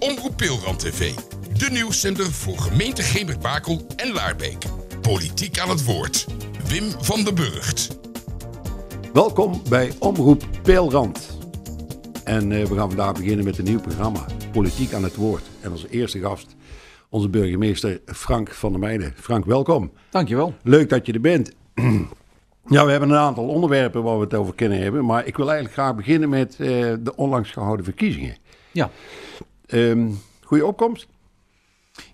Omroep Peelrand TV. De nieuwszender voor gemeente Gemert-Bakel en Laarbeek. Politiek aan het woord. Wim van der Burgt. Welkom bij Omroep Peelrand. En eh, we gaan vandaag beginnen met een nieuw programma. Politiek aan het woord. En onze eerste gast, onze burgemeester Frank van der Meijden. Frank, welkom. Dankjewel. Leuk dat je er bent. Ja, we hebben een aantal onderwerpen waar we het over kunnen hebben. Maar ik wil eigenlijk graag beginnen met eh, de onlangs gehouden verkiezingen. Ja. Ehm, goede opkomst?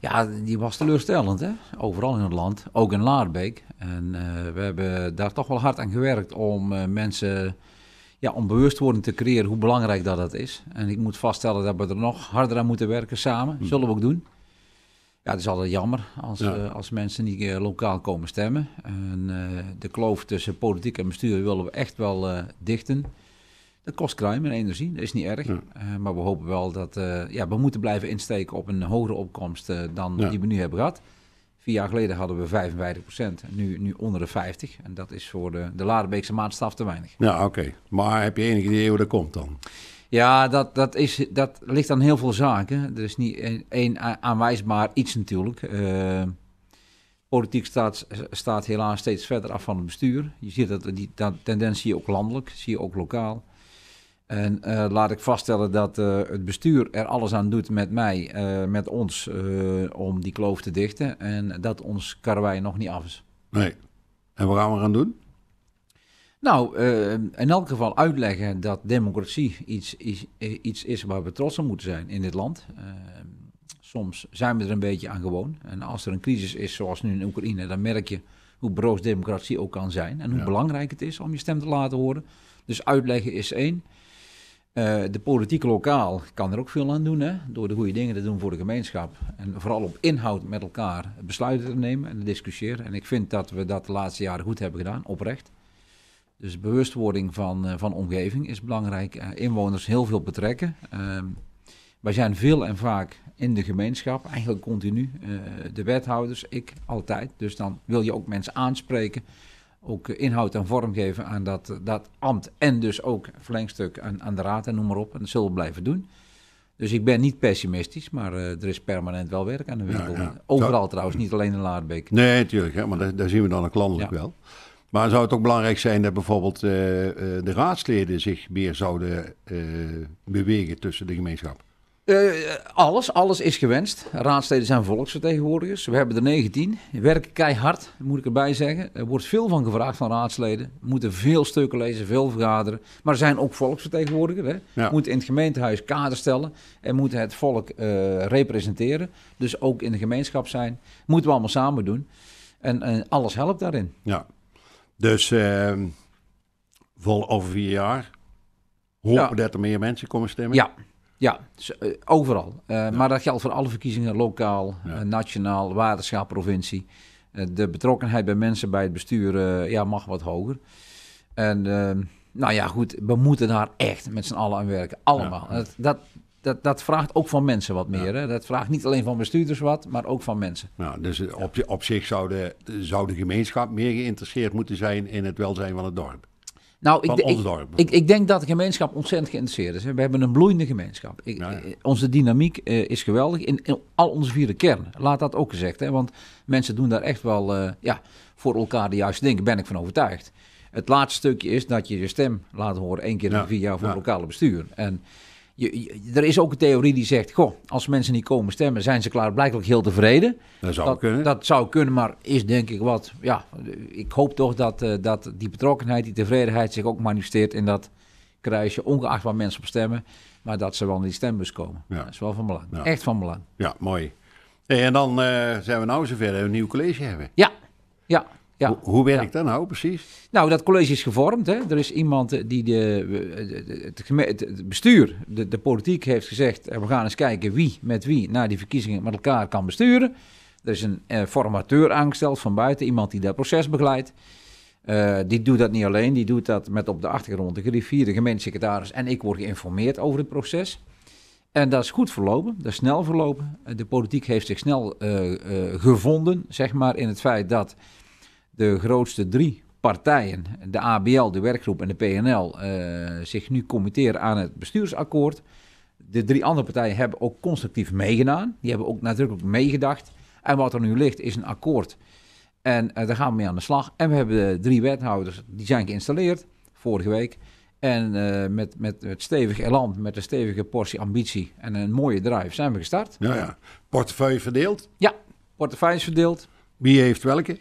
Ja, die was teleurstellend, hè? overal in het land, ook in Laarbeek. En eh, we hebben daar toch wel hard aan gewerkt om eh, mensen ja, om bewustwording te creëren hoe belangrijk dat, dat is. En ik moet vaststellen dat we er nog harder aan moeten werken samen. Hm. Zullen we ook doen. Ja, het is altijd jammer als, eh, als mensen niet lokaal komen stemmen. En, de kloof tussen politiek en bestuur willen we echt wel dichten de kost en energie, dat is niet erg. Eh, maar we hopen wel dat eh, ja, we moeten blijven insteken op een hogere opkomst eh, dan die we nu hebben gehad. Vier jaar geleden hadden we 55 nu, nu onder de 50. En dat is voor de, de ladebeekse maatstaf te weinig. Ja, oké. Maar heb je enig idee hoe dat komt dan? Ja, dat, dat, is, dat ligt aan heel veel zaken. Er is niet één aanwijsbaar iets natuurlijk. Politiek staat, staat helaas steeds verder af van het bestuur. Je ziet dat, die dat tendens zie je ook landelijk, zie je ook lokaal. En eh, laat ik vaststellen dat eh, het bestuur er alles aan doet met mij, eh, met ons, om die kloof te dichten. En dat ons karwei nog niet af is. Nee. En wat gaan we gaan doen? Nou, in elk geval uitleggen dat democratie iets is, iets is waar we trots op moeten zijn in dit land. soms zijn we er een beetje aan gewoon. En als er een crisis is, zoals nu in Oekraïne, dan merk je hoe broos democratie ook kan zijn. En hoe belangrijk het is om je stem te laten horen. Dus uitleggen is één. Eh, de politiek lokaal kan er ook veel aan doen, hè? door de goede dingen te doen voor de gemeenschap. En vooral op inhoud met elkaar besluiten te nemen en te discussiëren. En ik vind dat we dat de laatste jaren goed hebben gedaan, oprecht. Dus bewustwording van, eh, van omgeving is belangrijk. Eh, inwoners heel veel betrekken. Ehm, wij zijn veel en vaak in de gemeenschap, eigenlijk continu. de wethouders, ik altijd. Dus dan wil je ook mensen aanspreken ook eh, inhoud en vorm geven aan dat, eh, dat ambt. En dus ook verlengstuk aan, aan de raad en noem maar op. En dat zullen we blijven doen. Dus ik ben niet pessimistisch, maar eh, er is permanent wel werk aan de winkel. Overal trouwens, niet alleen in Laarbeek. Nee, natuurlijk, maar daar, zien we dan ook landelijk wel. Maar zou het ook belangrijk zijn dat bijvoorbeeld de raadsleden zich meer zouden bewegen tussen de gemeenschap? Eh, alles, alles is gewenst. Raadsleden zijn volksvertegenwoordigers. We hebben er 19. Werken keihard, moet ik erbij zeggen. Er wordt veel van gevraagd van raadsleden. Moeten veel stukken lezen, veel vergaderen. Maar zijn ook volksvertegenwoordigers. Hè? Moeten in het gemeentehuis kader stellen. En moeten het volk eh, representeren. Dus ook in de gemeenschap zijn. Moeten we allemaal samen doen. En, en alles helpt daarin. Ja, dus ehm, vol over vier jaar hopen dat er meer mensen komen stemmen. Ja, ja, eh, overal. Eh, maar dat geldt voor alle verkiezingen, lokaal, eh, nationaal, waterschap, provincie. de betrokkenheid bij mensen bij het bestuur ja, mag wat hoger. En ehm, nou ja, goed, we moeten daar echt met z'n allen aan werken. Allemaal. Dat, dat, dat, vraagt ook van mensen wat meer. Hè? Dat vraagt niet alleen van bestuurders wat, maar ook van mensen. Nou, dus op, op zich zou de, zou de gemeenschap meer geïnteresseerd moeten zijn in het welzijn van het dorp. Nou, ik, ik, denk dat de gemeenschap ontzettend geïnteresseerd is. We hebben een bloeiende gemeenschap. Ik, eh, Onze dynamiek eh, is geweldig in, al onze vierde kern. Laat dat ook gezegd. Hè, want mensen doen daar echt wel eh, ja, voor elkaar de juiste dingen. ben ik van overtuigd. Het laatste stukje is dat je je stem laat horen één keer in vier jaar voor het lokale bestuur. En er is ook een theorie die zegt: Goh, als mensen niet komen stemmen, zijn ze klaar. Blijkbaar heel tevreden. Dat zou kunnen. Dat zou kunnen, maar is denk ik wat. Ja, ik hoop toch dat, eh, dat die betrokkenheid, die tevredenheid zich ook manifesteert in dat kruisje, ongeacht waar mensen op stemmen, maar dat ze wel in die stembus komen. Ja. Dat is wel van belang. Echt van belang. Ja, mooi. en dan eh, zijn we nou zover dat we een nieuw college hebben. Ja, ja. Ja. Hoe, hoe werkt dat nou precies? Nou, dat college is gevormd. Hè. Er is iemand eh, die de, eh, het, bestuur, de, politiek heeft gezegd... Eh, we gaan eens kijken wie met wie na die verkiezingen met elkaar kan besturen. Er is een eh, formateur aangesteld van buiten, iemand die dat proces begeleidt. die doet dat niet alleen, die doet dat met op de achtergrond de griffier, de gemeentesecretaris en ik worden geïnformeerd over het proces. En dat is goed verlopen, dat is snel verlopen. De politiek heeft zich snel gevonden, zeg maar, in het feit dat de grootste drie partijen, de ABL, de werkgroep en de PNL, eh, zich nu committeren aan het bestuursakkoord. De drie andere partijen hebben ook constructief meegedaan. Die hebben ook nadrukkelijk meegedacht. En wat er nu ligt is een akkoord. En eh, daar gaan we mee aan de slag. En we hebben eh, drie wethouders, die zijn geïnstalleerd vorige week. En met, met het stevig elan, met een stevige portie ambitie en een mooie drive zijn we gestart. Ja, ja. Portefeuille verdeeld? Ja, portefeuille is verdeeld. Wie heeft welke?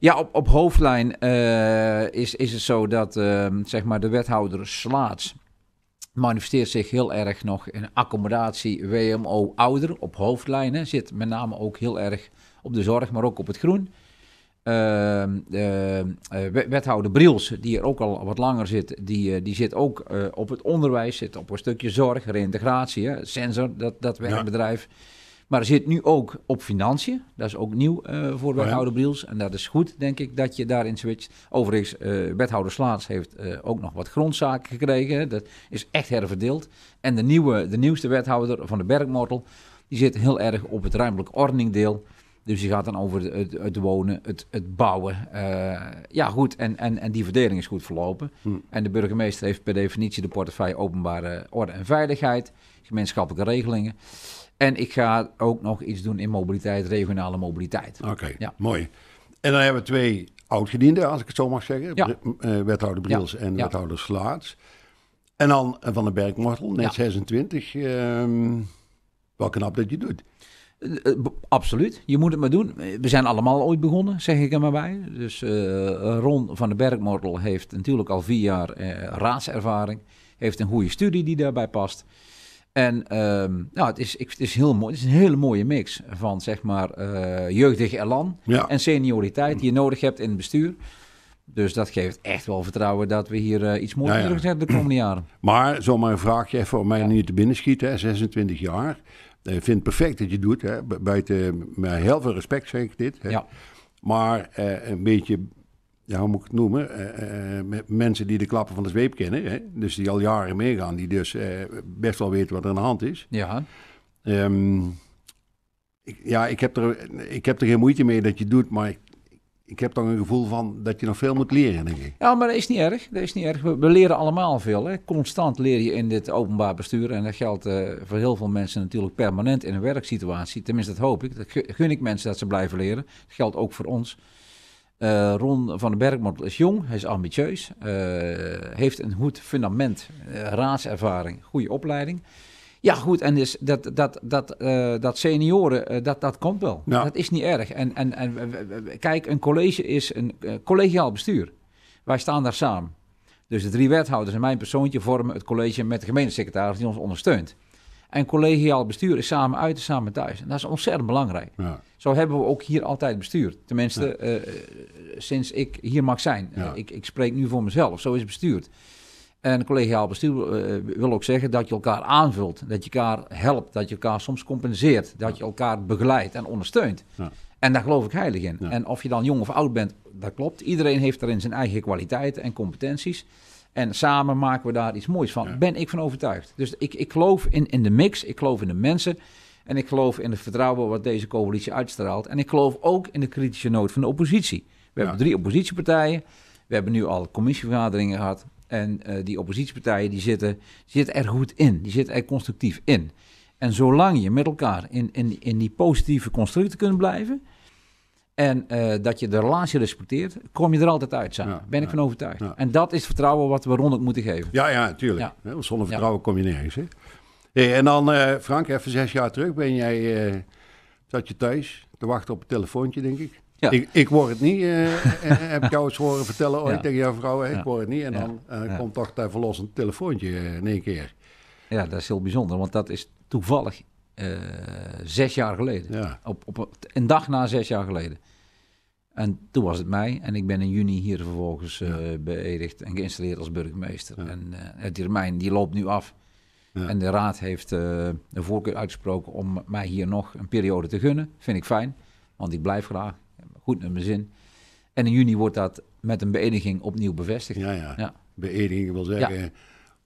Ja, op, op hoofdlijn eh, is, is het zo dat ehm, zeg maar de wethouder Slaats manifesteert zich heel erg nog in accommodatie WMO ouder op hoofdlijnen. Zit met name ook heel erg op de zorg, maar ook op het groen. Ehm, eh, eh, wethouder Briels, die er ook al wat langer zit, die, die zit ook op het onderwijs, zit op een stukje zorg, reintegratie, hè, sensor, dat, dat werkbedrijf maar er zit nu ook op financiën. Dat is ook nieuw uh, voor oh wethouder Briels. En dat is goed, denk ik, dat je daarin switcht. Overigens, eh, wethouder Slaats heeft eh, ook nog wat grondzaken gekregen. Dat is echt herverdeeld. En de, nieuwe, de nieuwste wethouder van de Bergmortel... die zit heel erg op het ruimtelijk ordeningdeel... deel dus je gaat dan over het, het wonen, het, het bouwen. Eh, ja, goed. En, en, en die verdeling is goed verlopen. Hm. En de burgemeester heeft per definitie de portefeuille openbare orde en veiligheid, gemeenschappelijke regelingen. En ik ga ook nog iets doen in mobiliteit, regionale mobiliteit. Oké, ja. mooi. En dan hebben we twee oudgedienden, als ik het zo mag zeggen. Eh, wethouder Briels en wethouder Slaats. En dan eh, Van de Bergmortel, net 26. Ehm, wel knap dat je doet. Eh, eh, absoluut, je moet het maar doen. We zijn allemaal ooit begonnen, zeg ik er maar bij. Dus eh, Ron van de Bergmortel heeft natuurlijk al vier jaar raadservaring. Heeft een goede studie die daarbij past. En ehm, nou, het, is, ik, het, is heel mooi, het is een hele mooie mix van zeg maar jeugdig elan en senioriteit die je nodig hebt in het bestuur. Dus dat geeft echt wel vertrouwen dat we hier iets moois ja, de komende jaren. Maar zomaar een vraagje even om mij ja. niet te binnen 26 jaar. Eh, ik vind het perfect dat je doet. Hè? Buiten met heel veel respect zeg ik dit. Hè? Ja. Maar eh, een beetje, ja, hoe moet ik het noemen? Eh, met mensen die de klappen van de zweep kennen. Hè? Dus die al jaren meegaan. Die dus best wel weten wat er aan de hand is. Ja. Ehm, ik, ja, ik heb, er, ik heb er geen moeite mee dat je doet. Maar ik heb dan een gevoel van dat je nog veel moet leren, denk ik. Ja, maar dat is niet erg. Dat is niet erg. We, leren allemaal veel. Hè. Constant leer je in dit openbaar bestuur. En dat geldt eh, voor heel veel mensen natuurlijk permanent in een werksituatie. Tenminste, dat hoop ik. Dat gun ik mensen dat ze blijven leren. Dat geldt ook voor ons. Eh, Ron van den Bergmodel is jong, hij is ambitieus, eh, heeft een goed fundament, raadservaring, goede opleiding. Ja, goed. En dus dat, dat, dat, eh, dat senioren, eh, dat, dat komt wel. Dat is niet erg. En, en, en kijk, een college is een eh, collegiaal bestuur. Wij staan daar samen. Dus de drie wethouders en mijn persoontje vormen het college met de gemeentesecretaris die ons ondersteunt. En collegiaal bestuur is samen uit en samen thuis. En dat is ontzettend belangrijk. Zo hebben we ook hier altijd bestuurd. Tenminste, sinds ik hier mag zijn. ik, ik spreek nu voor mezelf. Zo is het bestuurd. En collegiaal bestuur eh, eh, wil ook zeggen dat je elkaar aanvult, dat je elkaar helpt, dat je elkaar soms compenseert, dat je elkaar begeleidt en ondersteunt. Ja. En daar geloof ik heilig in. En of je dan jong of oud bent, dat klopt. Iedereen heeft daarin zijn eigen kwaliteiten en competenties. En samen maken we daar iets moois van. Ben ik van overtuigd. Dus ik, ik geloof in, in de mix, ik geloof in de mensen. En ik geloof in het vertrouwen wat deze coalitie uitstraalt. En ik geloof ook in de kritische nood van de oppositie. We hebben drie oppositiepartijen. We hebben nu al commissievergaderingen gehad. En eh, die oppositiepartijen die zitten, zitten er goed in, die zitten er constructief in. En zolang je met elkaar in, in, in die positieve constructen kunt blijven en eh, dat je de relatie respecteert, kom je er altijd uit samen. Ja, ben ik van overtuigd. En dat is vertrouwen wat we rond moeten geven. Ja, ja, tuurlijk. Hè, zonder vertrouwen kom je nergens. Hè? en dan, eh, Frank, even zes jaar terug ben jij, zat je thuis te wachten op een telefoontje, denk ik. Ik, ik word het niet, eh, eh, heb ik jou eens horen vertellen ooit tegen jouw vrouw, ik word het niet. En dan uh, komt toch daar verlossend telefoontje in één keer. Ja, dat is heel bijzonder, want dat is toevallig zes jaar geleden. Op, op een dag na zes jaar geleden. En toen was het mei en ik ben in juni hier vervolgens uh, beëdigd en geïnstalleerd als burgemeester. En uh, termijn die loopt nu af. En de raad heeft uh, een voorkeur uitgesproken om mij hier nog een periode te gunnen. Vind ik fijn, want ik blijf graag goed naar mijn zin. En in juni wordt dat met een beëdiging opnieuw bevestigd. Ja, ja. Beëdiging wil zeggen,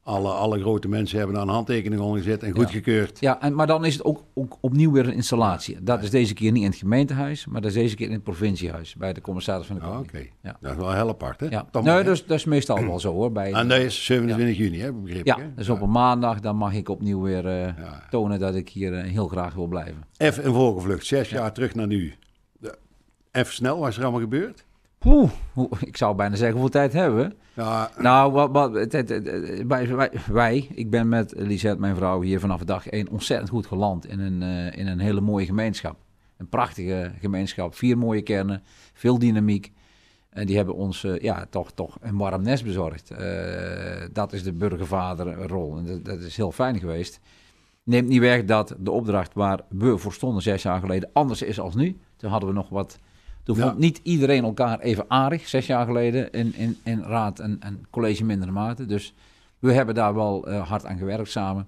alle, alle grote mensen hebben daar een handtekening onder gezet en goedgekeurd. Ja, ja en, maar dan is het ook, ook opnieuw weer een installatie. Dat is deze keer niet in het gemeentehuis, maar dat is deze keer in het provinciehuis bij de commissaris van de ah, Koning. Oh, Oké, ja. dat is wel heel apart hè? Ja. nee, maar, is, dat is meestal wel zo hoor. Bij, ah, en dat is 27 juni hè, ja, dus op een maandag dan mag ik opnieuw weer eh, tonen dat ik hier eh, heel graag wil blijven. Even een volgevlucht, zes jaar terug naar nu. Even snel, als is er allemaal gebeurd? Poeh, ik zou bijna zeggen hoeveel tijd hebben we? Nou, wat, wat, wij, wij, ik ben met Lisette, mijn vrouw, hier vanaf dag één ontzettend goed geland in een, eh, in een hele mooie gemeenschap. Een prachtige gemeenschap, vier mooie kernen, veel dynamiek. En die hebben ons eh, ja, toch, toch een warm nest bezorgd. Eh, dat is de burgervaderrol en dat, dat is heel fijn geweest. Neemt niet weg dat de opdracht waar we voor stonden zes jaar geleden anders is als nu. Toen hadden we nog wat toen vond niet iedereen elkaar even aardig, zes jaar geleden, in, in, raad en, en college minder mate. Dus we hebben daar wel eh, hard aan gewerkt samen.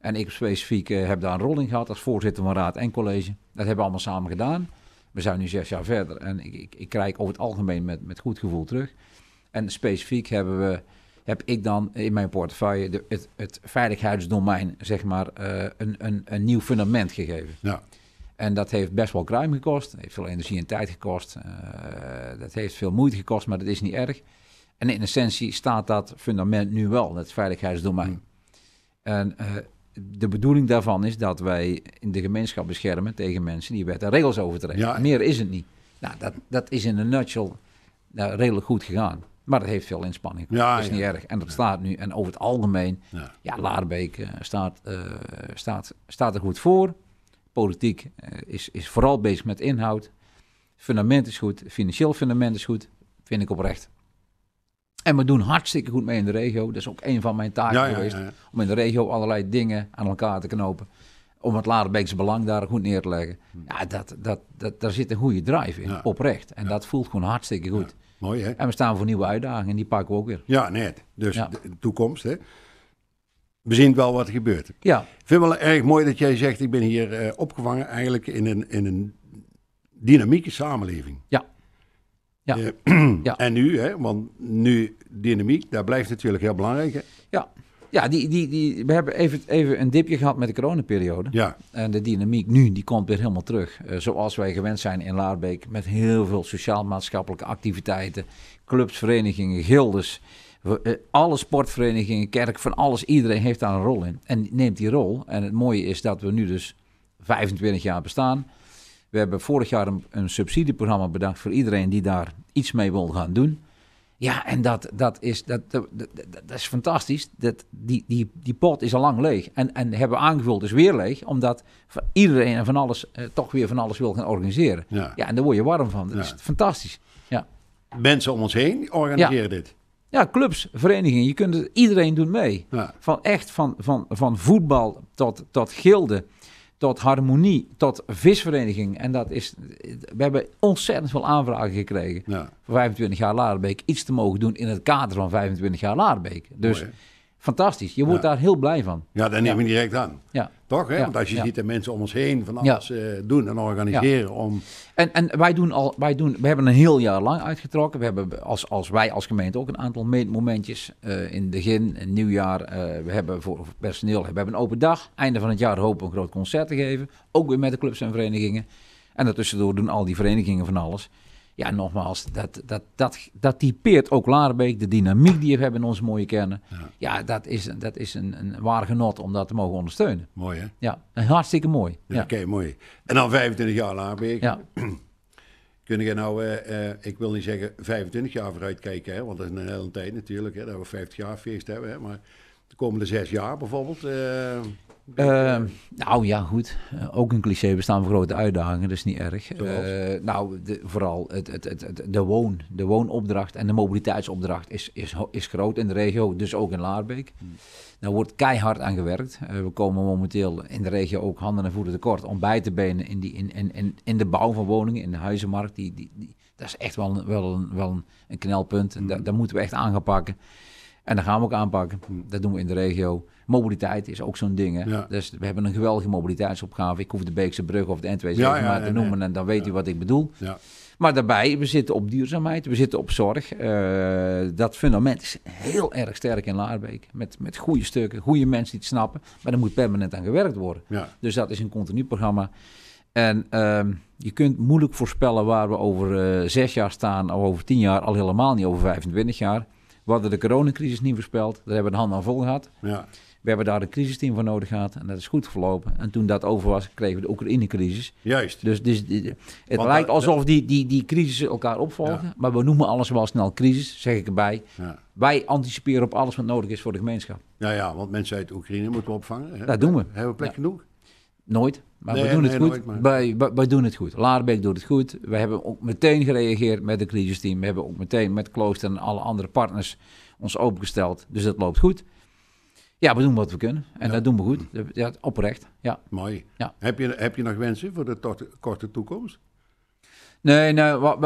En ik specifiek eh, heb daar een rol in gehad als voorzitter van raad en college. Dat hebben we allemaal samen gedaan. We zijn nu zes jaar verder en ik, ik, ik krijg over het algemeen met, met goed gevoel terug. En specifiek hebben we, heb ik dan in mijn portefeuille het, het veiligheidsdomein, zeg maar, eh, een, een, een nieuw fundament gegeven. Ja. En dat heeft best wel kruim gekost. heeft veel energie en tijd gekost. Eh, dat heeft veel moeite gekost, maar dat is niet erg. En in essentie staat dat fundament nu wel, het veiligheidsdomein. Hmm. En eh, de bedoeling daarvan is dat wij in de gemeenschap beschermen tegen mensen die wet en regels overtreden. Meer is het niet. Nou, dat, dat is in een nutshell eh, redelijk goed gegaan. Maar dat heeft veel inspanning. Ja, dat is niet erg. En dat staat nu. En over het algemeen, ja, Laarbeek staat, staat, staat er goed voor politiek eh, is, is vooral bezig met inhoud. Fundament is goed, financieel fundament is goed, vind ik oprecht. En we doen hartstikke goed mee in de regio. Dat is ook een van mijn taken ja, ja, geweest. Ja, om in de regio allerlei dingen aan elkaar te knopen. Om het Laderbeekse belang daar goed neer te leggen. Hmm. Ja, dat, dat, dat, daar zit een goede drive in, oprecht. En dat voelt gewoon hartstikke goed. Mooi hè? En we staan voor nieuwe uitdagingen en die pakken we ook weer. Ja, net. Dus de toekomst hè we zien wel wat er gebeurt. Ja. Ik vind wel erg mooi dat jij zegt, ik ben hier eh, opgevangen eigenlijk in een, in een dynamieke samenleving. Ja. Ja. Eh, ja. En nu, hè, want nu dynamiek, daar blijft natuurlijk heel belangrijk. Ja. Ja, die, die, die, we hebben even, even een dipje gehad met de coronaperiode. Ja. En de dynamiek nu, die komt weer helemaal terug. Eh, zoals wij gewend zijn in Laarbeek, met heel veel sociaal-maatschappelijke activiteiten. Clubs, verenigingen, gildes. Eh, alle sportverenigingen, kerk, van alles, iedereen heeft daar een rol in. En neemt die rol. En het mooie is dat we nu dus 25 jaar bestaan. We hebben vorig jaar een, subsidieprogramma bedacht voor iedereen die daar iets mee wil gaan doen. Ja, en dat, dat, is, dat, dat, is fantastisch. Dat, die, die, die pot is al lang leeg. En, en hebben we aangevuld, is weer leeg. Omdat iedereen en van alles eh, toch weer van alles wil gaan organiseren. Ja. ja, en daar word je warm van. Dat ja. is fantastisch. Ja. Mensen om ons heen organiseren dit. Ja, clubs, verenigingen, je kunt het, iedereen doen mee. Van echt van, van, van voetbal tot, tot gilde tot harmonie, tot visvereniging. En dat is, we hebben ontzettend veel aanvragen gekregen. Ja. 25 jaar Laarbeek iets te mogen doen in het kader van 25 jaar Laarbeek. Dus fantastisch. Je wordt daar heel blij van. Ja, daar neem ik direct aan. Ja. Toch? Hè? Want als je ziet de mensen om ons heen van alles eh, doen en organiseren om... En, en wij doen al, wij doen, we hebben een heel jaar lang uitgetrokken. We hebben als, als wij als gemeente ook een aantal meetmomentjes eh, in het begin, in nieuwjaar. Eh, we hebben voor personeel, we hebben een open dag. Einde van het jaar hopen we een groot concert te geven. Ook weer met de clubs en verenigingen. En daartussendoor doen al die verenigingen van alles. Ja, nogmaals, dat, dat, dat, dat typeert ook Laarbeek, de dynamiek die we hebben in onze mooie kernen. Ja, dat is, dat is een, een waar genot om dat te mogen ondersteunen. Mooi hè? Ja, hartstikke mooi. ja. Oké, mooi. En dan 25 jaar Laarbeek. Ja. Kunnen je nou, eh, eh, ik wil niet zeggen 25 jaar vooruit kijken, hè, want dat is een hele tijd natuurlijk, hè, dat we 50 jaar feest hebben. Hè, maar de komende zes jaar bijvoorbeeld. Eh, Ehm, nou ja, goed. Eh, ook een cliché bestaan voor grote uitdagingen, dus niet erg. Eh, nou, de, vooral het, het, het, de, woon, de woonopdracht en de mobiliteitsopdracht is, is, is groot in de regio, dus ook in Laarbeek. Hmm. Daar wordt keihard aan gewerkt. Eh, we komen momenteel in de regio ook handen en voeten tekort om bij te benen in, die, in, in, in, in de bouw van woningen, in de huizenmarkt. Die, die, die, dat is echt wel, wel, een, wel een, knelpunt. Hmm. dat daar moeten we echt aan gaan pakken. En dat gaan we ook aanpakken. Hmm. Dat doen we in de regio. Mobiliteit is ook zo'n ding. Hè? Dus we hebben een geweldige mobiliteitsopgave. Ik hoef de Beekse Brug of de N2 te noemen en dan weet u wat ik bedoel. Maar daarbij, we zitten op duurzaamheid, we zitten op zorg. Eh, dat fundament is heel erg sterk in Laarbeek. Met, met goede stukken, goede mensen die het snappen. Maar er moet permanent aan gewerkt worden. Dus dat is een continu programma. En ehm, je kunt moeilijk voorspellen waar we over eh, zes jaar staan, of over tien jaar, al helemaal niet over 25 jaar. We hadden de coronacrisis niet voorspeld. Daar hebben we een hand aan vol gehad. Ja. We hebben daar een crisisteam voor nodig gehad. En dat is goed verlopen. En toen dat over was, kregen we de Oekraïne-crisis. Juist. Dus, dus het lijkt eh, alsof eh, die, die, die crisissen elkaar opvolgen. Maar we noemen alles wel snel crisis, zeg ik erbij. Ja. Wij anticiperen op alles wat nodig is voor de gemeenschap. Ja, ja, want mensen uit Oekraïne moeten we opvangen. Hè? Dat doen we. Hebben we plek genoeg? Nooit. Maar we doen het goed. Bij wij, doen het goed. Laarbeek doet het goed. We hebben ook meteen gereageerd met het crisisteam. We hebben ook meteen met Klooster en alle andere partners ons opengesteld. Dus dat loopt goed. Ja, we doen wat we kunnen. En dat doen we goed. Ja, oprecht. Ja. Mooi. Ja. Heb, je, heb je nog wensen voor de korte toekomst? Nee, nou,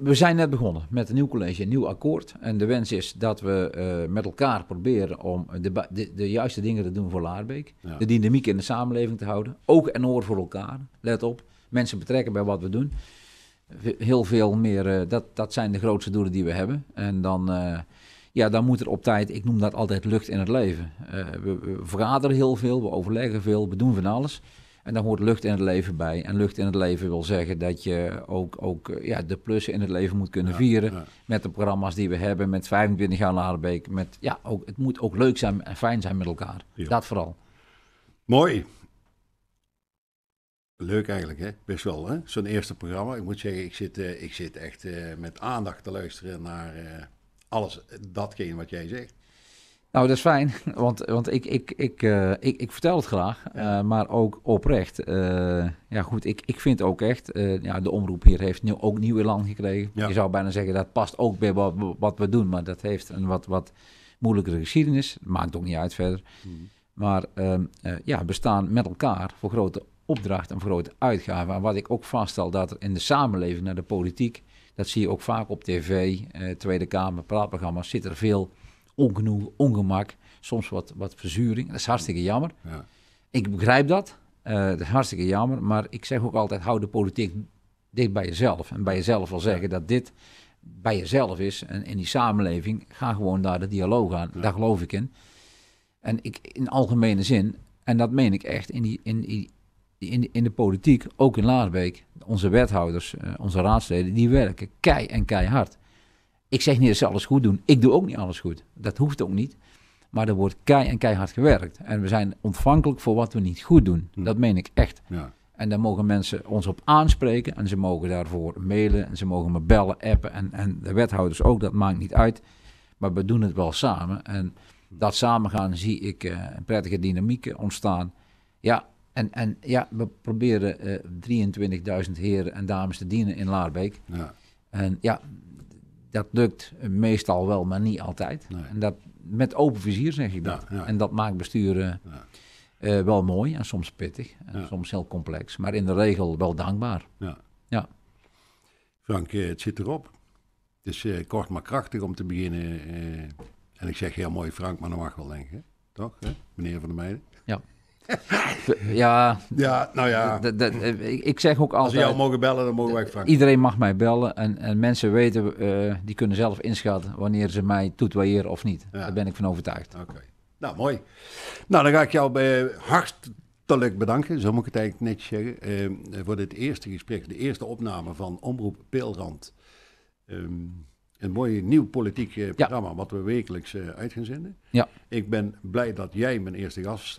we, zijn net begonnen met een nieuw college, een nieuw akkoord. En de wens is dat we eh, met elkaar proberen om de, de, juiste dingen te doen voor Laarbeek. De dynamiek in de samenleving te houden. Ook en oor voor elkaar, let op. Mensen betrekken bij wat we doen. Heel veel meer, eh, dat, dat zijn de grootste doelen die we hebben. En dan, eh, ja, dan moet er op tijd, ik noem dat altijd lucht in het leven. We, we vergaderen heel veel, we overleggen veel, we doen van alles. En daar hoort lucht in het leven bij. En lucht in het leven wil zeggen dat je ook, ook eh, ja, de plussen in het leven moet kunnen vieren. Met de programma's die we hebben, met 25 jaar Laderbeek. Met, ja, ook, het moet ook leuk zijn en fijn zijn met elkaar. Dat vooral. Mooi. Leuk eigenlijk, hè? Best wel, hè? Zo'n eerste programma. Ik moet zeggen, ik zit, eh, ik zit echt eh, met aandacht te luisteren naar alles, datgene wat jij zegt. Nou, dat is fijn, want, want ik, ik, ik, eh, ik, ik vertel het graag, eh, maar ook oprecht. Eh, ja, goed, ik, ik vind ook echt, ja, de omroep hier heeft nu ook nieuw land gekregen. Je zou bijna zeggen, dat past ook bij wat, we doen, maar dat heeft een wat, wat moeilijkere geschiedenis. Maakt ook niet uit verder. Hmm. Maar ehm, ja, we staan met elkaar voor grote opdrachten en voor grote uitgaven. En wat ik ook vaststel, dat er in de samenleving naar de politiek, dat zie je ook vaak op tv, Tweede Kamer, praatprogramma's, zit er veel ongenoegen, ongemak, soms wat, wat verzuring. Dat is hartstikke jammer. Ja. Ik begrijp dat. Eh, dat is hartstikke jammer. Maar ik zeg ook altijd, hou de politiek dicht bij jezelf. En bij jezelf wil zeggen dat dit bij jezelf is en in die samenleving. Ga gewoon daar de dialoog aan. Daar geloof ik in. En ik, in algemene zin, en dat meen ik echt, in, die, in, die, in, de, in de politiek, ook in Laarbeek, onze wethouders, eh, onze raadsleden, die werken kei en keihard. Ik zeg niet dat ze alles goed doen. Ik doe ook niet alles goed. Dat hoeft ook niet. Maar er wordt kei en keihard gewerkt. En we zijn ontvankelijk voor wat we niet goed doen. Hm. Dat meen ik echt. Ja. En daar mogen mensen ons op aanspreken. En ze mogen daarvoor mailen. En ze mogen me bellen, appen. En, en de wethouders ook. Dat maakt niet uit. Maar we doen het wel samen. En dat samengaan zie ik eh, een prettige dynamiek eh, ontstaan. Ja, en, en ja, we proberen 23.000 eh, heren en dames te dienen in Laarbeek. Ja. En ja, dat lukt meestal wel, maar niet altijd. En dat met open vizier zeg ik dat. En dat maakt besturen eh, wel mooi en soms pittig. En soms heel complex. Maar in de regel wel dankbaar. Ja. Frank, eh, het zit erop. Het is eh, kort maar krachtig om te beginnen. en ik zeg heel mooi Frank, maar dan mag wel denken. Toch, hè? meneer Van der Meijden? Ja ja, ja, nou ja. Eh, ik zeg ook altijd... Als we jou mogen bellen, dan mogen wij vragen. Iedereen mag mij bellen en, en mensen weten, eh, die kunnen zelf inschatten wanneer ze mij toetwaaieren of niet. Daar ben ik van overtuigd. Oké. Nou, mooi. Nou, dan ga ik jou bij, eh, hartelijk bedanken, zo moet ik het eigenlijk netjes zeggen, uh, voor dit eerste gesprek, de eerste opname van Omroep Peelrand. Ehm, een mooi nieuw politiek programma wat we wekelijks uh, uit gaan zenden. Ja. Ik ben blij dat jij mijn eerste gast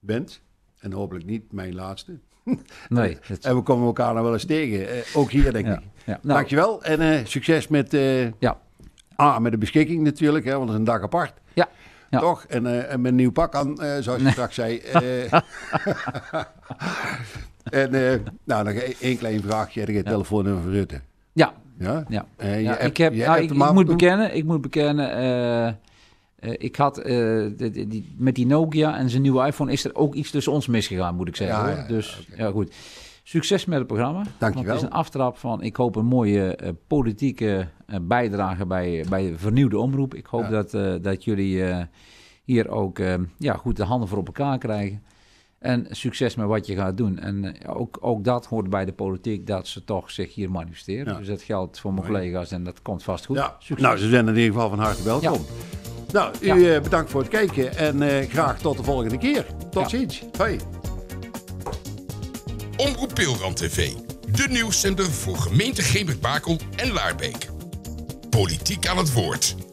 bent. En hopelijk niet mijn laatste. Nee. En we komen elkaar dan wel eens tegen. Eh, ook hier, denk ik. Ja. Nou, Dankjewel en eh, succes met, eh, ja. ah, met de beschikking natuurlijk, hè, want het is een dag apart. Ja. ja. Toch? En, en met een nieuw pak aan, zoals je straks zei. en nou, nog e-, één klein vraagje. Je telefoonnummer van Rutte. Ja. Ja? ja. ik heb, nou, ik, ik, moet bekennen, ik moet bekennen uh, ik had eh, de, die, met die Nokia en zijn nieuwe iPhone is er ook iets tussen ons misgegaan, moet ik zeggen. hoor. dus ja, goed. Succes met het programma. wel. Het is een aftrap van, ik hoop, een mooie eh, politieke bijdrage bij, bij de vernieuwde omroep. Ik hoop dat, dat jullie hier ook ehm, ja, goed de handen voor op elkaar krijgen. En succes met wat je gaat doen. En ook, ook dat hoort bij de politiek, dat ze toch zich hier manifesteren. Dus dat geldt voor mijn collega's en dat komt vast goed. Succes. Nou, ze zijn in ieder geval van harte welkom. Nou, u eh, bedankt voor het kijken en eh, graag tot de volgende keer. Tot ziens. Hoi. Omroep Peelran TV. De nieuwszender voor gemeente Gemersbakel en Laarbeek. Politiek aan het woord.